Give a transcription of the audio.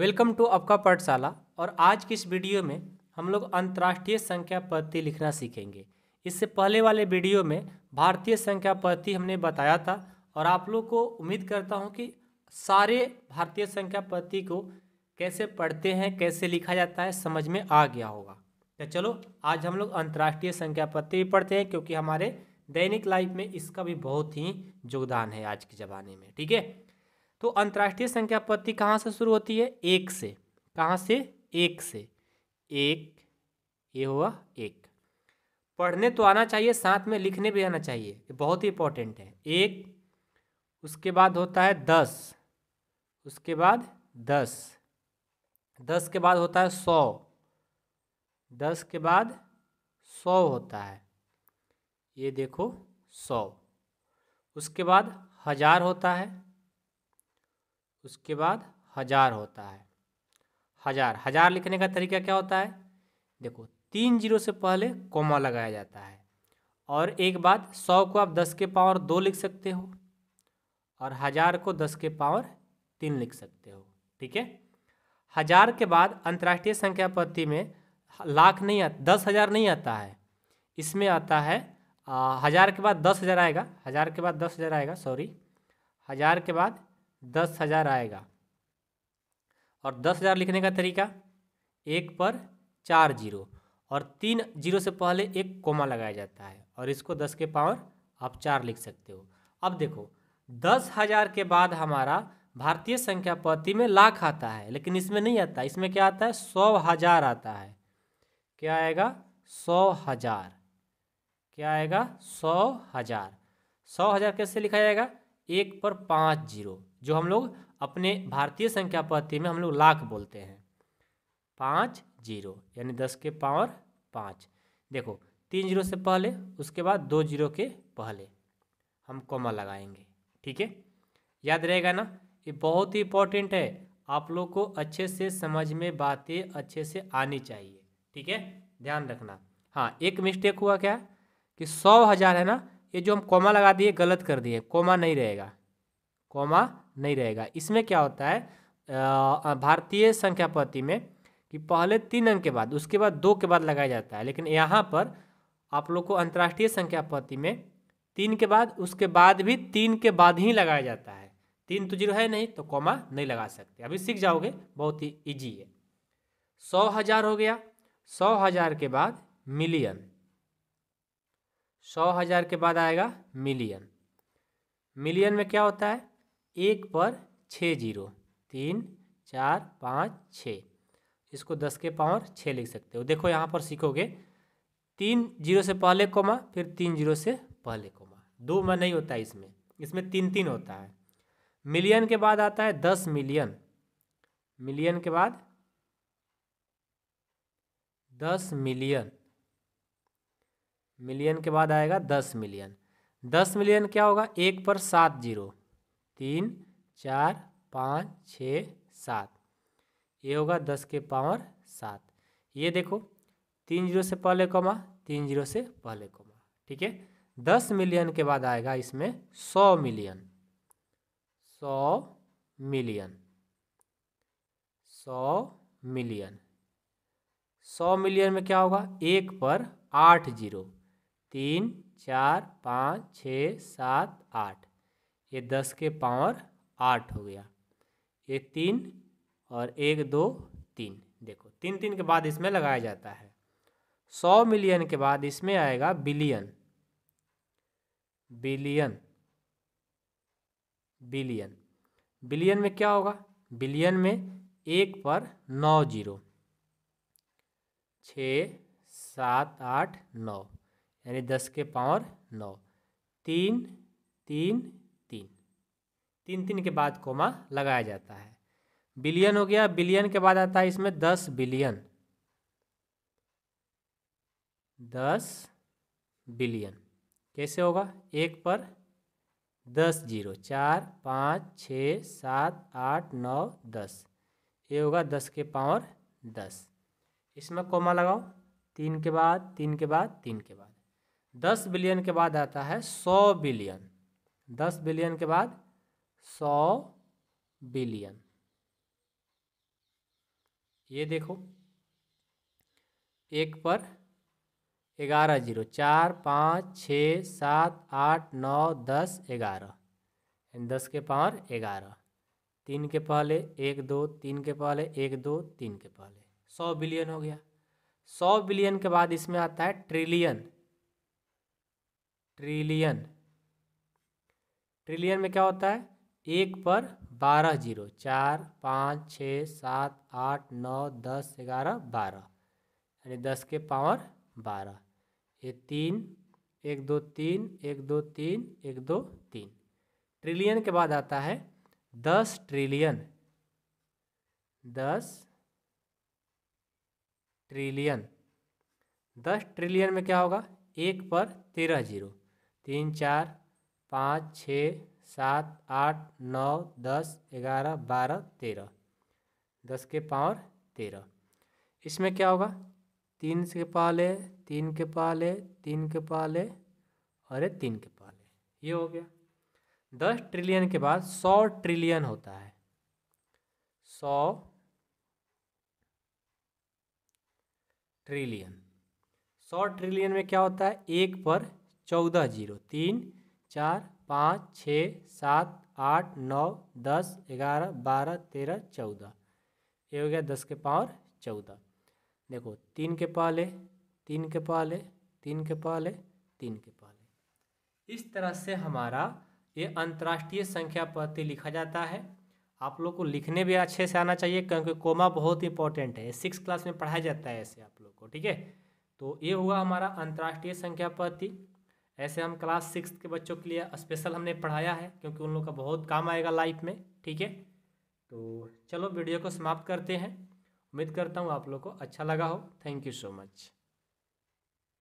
welcome to आपका पाठशाला और आज की इस वीडियो में हम लोग अंतर्राष्ट्रीय संख्या पद्धति लिखना सीखेंगे इससे पहले वाले वीडियो में भारतीय संख्या पद्धति हमने बताया था और आप लोग को उम्मीद करता हूँ कि सारे भारतीय संख्या पद्धति को कैसे पढ़ते हैं कैसे लिखा जाता है समझ में आ गया होगा तो चलो आज हम लोग अंतर्राष्ट्रीय संख्या पद्धति भी पढ़ते हैं क्योंकि हमारे दैनिक लाइफ में इसका भी बहुत ही योगदान है आज के ज़माने में ठीक है तो अंतर्राष्ट्रीय संख्या पद्धति कहाँ से शुरू होती है एक से कहाँ से एक से एक ये हुआ एक पढ़ने तो आना चाहिए साथ में लिखने भी आना चाहिए ये बहुत ही इंपॉर्टेंट है एक उसके बाद होता है दस उसके बाद दस दस के बाद होता है सौ दस के बाद सौ होता है ये देखो सौ उसके बाद हजार होता है उसके बाद हज़ार होता है हज़ार हज़ार लिखने का तरीका क्या होता है देखो तीन जीरो से पहले कोमा लगाया जाता है और एक बात सौ को आप दस के पावर दो लिख सकते हो और हज़ार को दस के पावर तीन लिख सकते हो ठीक है हज़ार के बाद अंतर्राष्ट्रीय संख्या पद्धति में लाख नहीं आता दस हज़ार नहीं आता है इसमें आता है हज़ार के बाद दस हज़ार आएगा हज़ार के बाद दस हज़ार आएगा सॉरी हज़ार के बाद दस हज़ार आएगा और दस हज़ार लिखने का तरीका एक पर चार जीरो और तीन जीरो से पहले एक कोमा लगाया जाता है और इसको दस के पावर आप चार लिख सकते हो अब देखो दस हज़ार के बाद हमारा भारतीय संख्या पद्धति में लाख आता है लेकिन इसमें नहीं आता इसमें क्या आता है सौ हज़ार आता है क्या आएगा सौ हज़ार क्या आएगा सौ हज़ार सौ हज़ार कैसे लिखा जाएगा एक पर पाँच जीरो जो हम लोग अपने भारतीय संख्या पद्धति में हम लोग लाख बोलते हैं पाँच जीरो यानी दस के पावर पाँच देखो तीन जीरो से पहले उसके बाद दो जीरो के पहले हम कॉमा लगाएंगे ठीक है याद रहेगा ना ये बहुत ही इंपॉर्टेंट है आप लोग को अच्छे से समझ में बातें अच्छे से आनी चाहिए ठीक है ध्यान रखना हाँ एक मिस्टेक हुआ क्या कि सौ हज़ार है ना ये जो हम कोमा लगा दिए गलत कर दिए कोमा नहीं रहेगा कोमा नहीं रहेगा इसमें क्या होता है भारतीय संख्या पद्धति में कि पहले तीन अंक के बाद उसके बाद दो के बाद लगाया जाता है लेकिन यहाँ पर आप लोग को अंतर्राष्ट्रीय संख्या पद्धति में तीन के बाद उसके बाद भी तीन के बाद ही लगाया जाता है तीन तो जीरो है नहीं तो कॉमा नहीं लगा सकते अभी सीख जाओगे बहुत ही ईजी है सौ हजार हो गया सौ हजार के बाद मिलियन सौ हजार के बाद आएगा मिलियन मिलियन में क्या होता है एक पर छः जीरो तीन चार पाँच छः इसको दस के पावर छः लिख सकते हो देखो यहाँ पर सीखोगे तीन जीरो से पहले कोमा फिर तीन जीरो से पहले कोमा दो में नहीं होता है इसमें इसमें तीन तीन होता है मिलियन के बाद आता है दस मिलियन मिलियन के बाद दस मिलियन मिलियन के बाद आएगा दस मिलियन दस मिलियन क्या होगा एक पर सात जीरो तीन चार पाँच छ सात ये होगा दस के पावर सात ये देखो तीन जीरो से पहले कमा तीन जीरो से पहले कमा ठीक है दस मिलियन के बाद आएगा इसमें सौ मिलियन सौ मिलियन सौ मिलियन सौ मिलियन में क्या होगा एक पर आठ जीरो तीन चार पाँच छ सात आठ ये दस के पावर आठ हो गया ये तीन और एक दो तीन देखो तीन तीन के बाद इसमें लगाया जाता है सौ मिलियन के बाद इसमें आएगा बिलियन बिलियन बिलियन बिलियन में क्या होगा बिलियन में एक पर नौ जीरो छ सात आठ नौ यानी दस के पावर नौ तीन तीन तीन तीन के बाद कोमा लगाया जाता है बिलियन हो गया बिलियन के बाद आता है इसमें दस बिलियन दस बिलियन कैसे होगा एक पर दस जीरो चार पाँच छ सात आठ नौ दस ये होगा दस के पावर दस इसमें कोमा लगाओ तीन के बाद तीन के बाद तीन के बाद दस बिलियन के बाद आता है सौ बिलियन दस बिलियन के बाद सौ बिलियन ये देखो एक पर ग्यारह जीरो चार पाँच छ सात आठ नौ दस ग्यारह दस के पावर ग्यारह तीन के पहले एक दो तीन के पहले एक दो तीन के पहले सौ बिलियन हो गया सौ बिलियन के बाद इसमें आता है ट्रिलियन ट्रिलियन ट्रिलियन में क्या होता है एक पर बारह जीरो चार पाँच छः सात आठ नौ दस ग्यारह बारह यानी दस के पावर बारह ये तीन एक दो तीन एक दो तीन एक दो तीन ट्रिलियन के बाद आता है दस ट्रिलियन दस ट्रिलियन दस ट्रिलियन में क्या होगा एक पर तेरह जीरो तीन चार पाँच छः सात आठ नौ दस ग्यारह बारह तेरह दस के पावर तेरह इसमें क्या होगा तीन के पाले तीन के पाले तीन के पाले और तीन के पाले ये हो गया दस ट्रिलियन के बाद सौ ट्रिलियन होता है सौ ट्रिलियन सौ ट्रिलियन में क्या होता है एक पर चौदह जीरो तीन चार पाँच छः सात आठ नौ दस ग्यारह बारह तेरह चौदह ये हो गया दस के पावर चौदह देखो तीन के पहले तीन के पहले तीन के पहले तीन के पहले इस तरह से हमारा ये अंतर्राष्ट्रीय संख्या पद्धति लिखा जाता है आप लोग को लिखने भी अच्छे से आना चाहिए क्योंकि कोमा बहुत इंपॉर्टेंट है सिक्स क्लास में पढ़ाया जाता है ऐसे आप लोग को ठीक है तो ये हुआ हमारा अंतर्राष्ट्रीय संख्या पद्धति ऐसे हम क्लास सिक्स के बच्चों के लिए स्पेशल हमने पढ़ाया है क्योंकि उन लोग का बहुत काम आएगा लाइफ में ठीक है तो चलो वीडियो को समाप्त करते हैं उम्मीद करता हूँ आप लोग को अच्छा लगा हो थैंक यू सो मच